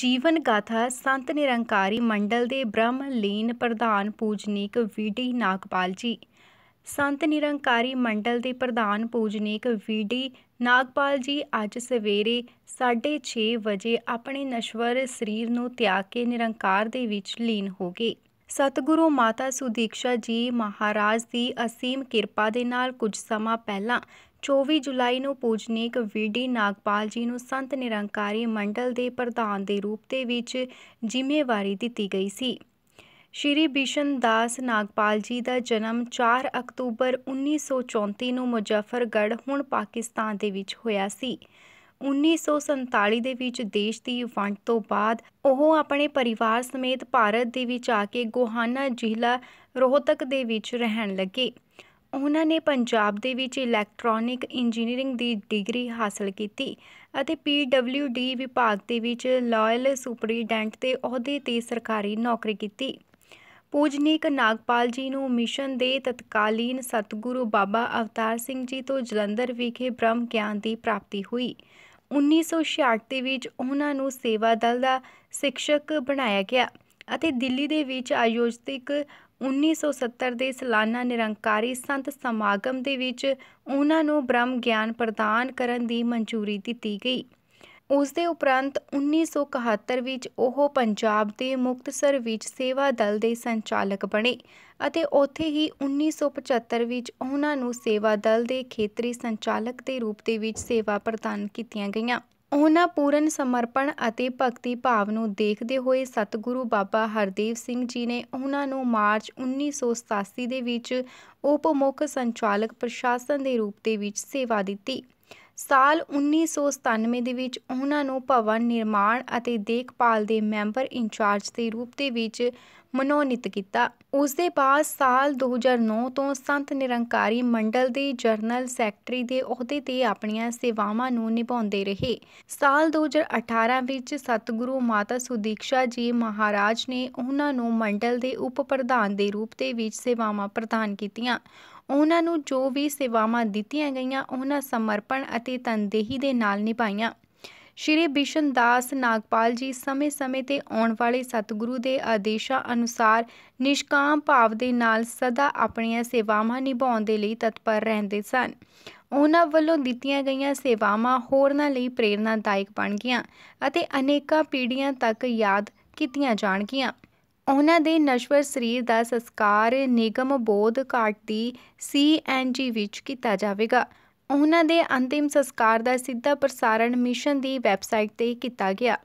ਜੀਵਨ ਗਾਥਾ ਸੰਤ ਨਿਰੰਕਾਰੀ ਮੰਡਲ ਦੇ ਬ੍ਰਹਮ ਲੀਨ ਪ੍ਰਧਾਨ ਪੂਜਨੀਕ ਵੀਡੀ ਨਾਗਪਾਲ ਜੀ ਸੰਤ ਨਿਰੰਕਾਰੀ ਮੰਡਲ ਦੇ ਪ੍ਰਧਾਨ ਪੂਜਨੀਕ ਵੀਡੀ ਨਾਗਪਾਲ ਜੀ ਅੱਜ ਸਵੇਰੇ 6:30 ਵਜੇ ਆਪਣੇ ਨਸ਼ਵਰ ਸਰੀਰ ਨੂੰ ਤਿਆਗ ਕੇ ਨਿਰੰਕਾਰ ਦੇ ਵਿੱਚ ਲੀਨ ਹੋ ਗਏ ਸਤਿਗੁਰੂ ਮਾਤਾ ਸੁਦੀਕਸ਼ਾ ਜੀ ਮਹਾਰਾਜ ਦੀ ਅਸੀਮ ਕਿਰਪਾ ਦੇ ਨਾਲ ਕੁਝ ਸਮਾਂ ਪਹਿਲਾਂ 24 ਜੁਲਾਈ ਨੂੰ ਪੂਜਨੀਕ ਵੀਡੀ ਨਾਗਪਾਲ ਜੀ ਨੂੰ ਸੰਤ ਨਿਰੰਕਾਰੀ ਮੰਡਲ ਦੇ ਪ੍ਰਧਾਨ ਦੇ ਰੂਪ ਤੇ ਵਿੱਚ ਜ਼ਿੰਮੇਵਾਰੀ ਦਿੱਤੀ ਗਈ ਸੀ ਸ਼੍ਰੀ ਬਿਸ਼ਨ ਦਾਸ ਨਾਗਪਾਲ ਜੀ ਦਾ ਜਨਮ 4 ਅਕਤੂਬਰ 1934 ਨੂੰ ਮੁਜ਼ੱਫਰਗੜ੍ਹ ਹੁਣ ਪਾਕਿਸਤਾਨ ਦੇ ਵਿੱਚ ਹੋਇਆ ਸੀ 1947 ਦੇ ਵਿੱਚ ਦੇਸ਼ ਦੀ ਵੰਡ ਤੋਂ ਬਾਅਦ ਉਹ ਆਪਣੇ ਪਰਿਵਾਰ ਸਮੇਤ ਭਾਰਤ ਦੇ ਵਿੱਚ ਆ ਕੇ ਗੋਹਾਨਾ ਜ਼ਿਲ੍ਹਾ ਰੋਹਤਕ ਦੇ ਵਿੱਚ ਰਹਿਣ ਲੱਗੇ ਉਹਨਾਂ ਨੇ ਪੰਜਾਬ ਦੇ ਵਿੱਚ ਇਲੈਕਟ੍ਰੋਨਿਕ ਇੰਜੀਨੀਅਰਿੰਗ ਦੀ ਡਿਗਰੀ ਹਾਸਲ ਕੀਤੀ ਅਤੇ ਪੀਡਬਲਯੂਡੀ ਵਿਭਾਗ ਦੇ ਵਿੱਚ ਲਾਇਲ ਸੁਪਰੀਡੈਂਟ ਦੇ ਅਹੁਦੇ ਤੇ ਸਰਕਾਰੀ ਨੌਕਰੀ ਕੀਤੀ ਪੂਜਨੀਕ ਨਾਗਪਾਲ ਜੀ ਨੂੰ ਮਿਸ਼ਨ ਦੇ ਤਤਕਾਲੀਨ ਸਤਿਗੁਰੂ ਬਾਬਾ ਅਵਤਾਰ ਸਿੰਘ ਜੀ ਤੋਂ ਜਲੰਧਰ ਵਿਖੇ ਬ੍ਰਹਮ ਗਿਆਨ ਦੀ ਪ੍ਰਾਪਤੀ ਹੋਈ 1966 ਦੇ ਵਿੱਚ ਉਹਨਾਂ ਨੂੰ ਸੇਵਾ ਦਲ ਦਾ ਸਿੱਖਿਅਕ ਬਣਾਇਆ ਗਿਆ ਅਤੇ ਦਿੱਲੀ ਦੇ ਵਿੱਚ ਆਯੋਜਿਤਿਕ 1970 ਦੇ ਸਾਲਾਨਾ ਨਿਰੰਕਾਰੀ ਸੰਤ ਸਮਾਗਮ ਦੇ ਵਿੱਚ ਉਹਨਾਂ ਨੂੰ ਬ੍ਰਹਮ ਗਿਆਨ ਪ੍ਰਦਾਨ ਕਰਨ ਦੀ ਮਨਜ਼ੂਰੀ ਦਿੱਤੀ ਗਈ ਉਸ ਦੇ ਉਪਰੰਤ 1971 ਵਿੱਚ ਉਹ ਪੰਜਾਬ ਦੇ ਮੁਕਤਸਰ ਵਿੱਚ ਸੇਵਾ ਦਲ ਦੇ ਸੰਚਾਲਕ ਬਣੇ ਅਤੇ ਉੱਥੇ ਹੀ 1975 ਵਿੱਚ ਉਹਨਾਂ ਨੂੰ ਸੇਵਾ ਦਲ ਦੇ ਖੇਤਰੀ ਸੰਚਾਲਕ ਦੇ ਰੂਪ ਦੇ ਵਿੱਚ ਸੇਵਾ ਪ੍ਰਦਾਨ ਕੀਤੀਆਂ ਗਈਆਂ ਉਹਨਾਂ ਪੂਰਨ ਸਮਰਪਣ ਅਤੇ ਭਗਤੀ ਭਾਵ ਨੂੰ ਦੇਖਦੇ ਹੋਏ ਸਤਿਗੁਰੂ ਬਾਬਾ ਹਰਦੇਵ ਸਿੰਘ ਜੀ ਨੇ ਉਹਨਾਂ ਨੂੰ ਮਾਰਚ 1987 ਦੇ ਵਿੱਚ ਉਪ ਮੁੱਖ ਸੰਚਾਲਕ ਪ੍ਰਸ਼ਾਸਨ ਦੇ ਰੂਪ ਦੇ ਵਿੱਚ ਸੇਵਾ ਦਿੱਤੀ ਸਾਲ 1997 ਦੇ ਵਿੱਚ ਉਹਨਾਂ ਨੂੰ ਭਵਨ ਨਿਰਮਾਣ ਅਤੇ ਦੇਖਭਾਲ ਦੇ ਮੈਂਬਰ ਇਨਚਾਰਜ ਦੇ ਰੂਪ ਦੇ ਵਿੱਚ ਮਨੋਨਿਤ ਕੀਤਾ ਉਸ ਦੇ ਬਾਅਦ ਸਾਲ 2009 ਤੋਂ ਸੰਤ ਨਿਰੰਕਾਰੀ ਮੰਡਲ ਦੇ ਜਰਨਲ ਸੈਕਟਰੀ ਦੇ ਅਹੁਦੇ ਤੇ ਆਪਣੀਆਂ ਸੇਵਾਵਾਂ ਨੂੰ ਨਿਭਾਉਂਦੇ ਰਹੇ ਸਾਲ 2018 ਵਿੱਚ ਸਤਿਗੁਰੂ ਮਾਤਾ ਸੁਦੀਕਸ਼ਾ ਜੀ ਮਹਾਰਾਜ ਨੇ ਉਹਨਾਂ ਨੂੰ ਮੰਡਲ ਦੇ ਉਪ ਪ੍ਰਧਾਨ ਦੇ ਰੂਪ ਦੇ ਵਿੱਚ ਸੇਵਾਵਾਂ ਪ੍ਰਦਾਨ ਕੀਤੀਆਂ ਉਹਨਾਂ ਨੂੰ ਜੋ ਵੀ ਸੇਵਾਵਾਂ ਦਿੱਤੀਆਂ ਗਈਆਂ ਉਹਨਾਂ ਸਮਰਪਣ ਅਤੇ ਤਨਦੇਹੀ ਦੇ ਨਾਲ ਨਿਭਾਈਆਂ ਸ਼੍ਰੀ ਬਿਸ਼ਨ ਦਾਸ ਨਾਗਪਾਲ ਜੀ ਸਮੇਂ-ਸਮੇਂ ਤੇ ਆਉਣ ਵਾਲੇ ਸਤਿਗੁਰੂ ਦੇ ਆਦੇਸ਼ਾਂ ਅਨੁਸਾਰ ਨਿਸ਼ਕਾਮ ਭਾਵ ਦੇ ਨਾਲ ਸਦਾ ਆਪਣੀਆਂ ਸੇਵਾਵਾਂ ਨਿਭਾਉਣ ਦੇ ਲਈ ਤਤਪਰ ਰਹਿੰਦੇ ਸਨ ਉਹਨਾਂ ਵੱਲੋਂ ਦਿੱਤੀਆਂ ਗਈਆਂ ਸੇਵਾਵਾਂ ਹੋਰਨਾਂ ਲਈ ਪ੍ਰੇਰਣਾਦਾਇਕ ਬਣ ਗਈਆਂ ਅਤੇ ਅਨੇਕਾਂ ਪੀੜ੍ਹੀਆਂ ਤੱਕ ਯਾਦ ਕੀਤੀਆਂ ਜਾਣਗੀਆਂ ਉਹਨਾਂ ਦੇ ਨਸ਼ਵਰ ਸਰੀਰ ਦਾ ਸੰਸਕਾਰ ਨਿਗਮ ਬੋਧ ਘਾਟ ਦੀ ਸੀਐਨਜੀ ਵਿੱਚ ਕੀਤਾ ਜਾਵੇਗਾ ਉਹਨਾਂ ਦੇ ਅੰਤਿਮ ਸੰਸਕਾਰ ਦਾ ਸਿੱਧਾ ਪ੍ਰਸਾਰਣ ਮਿਸ਼ਨ ਦੀ ਵੈਬਸਾਈਟ ਤੇ ਕੀਤਾ ਗਿਆ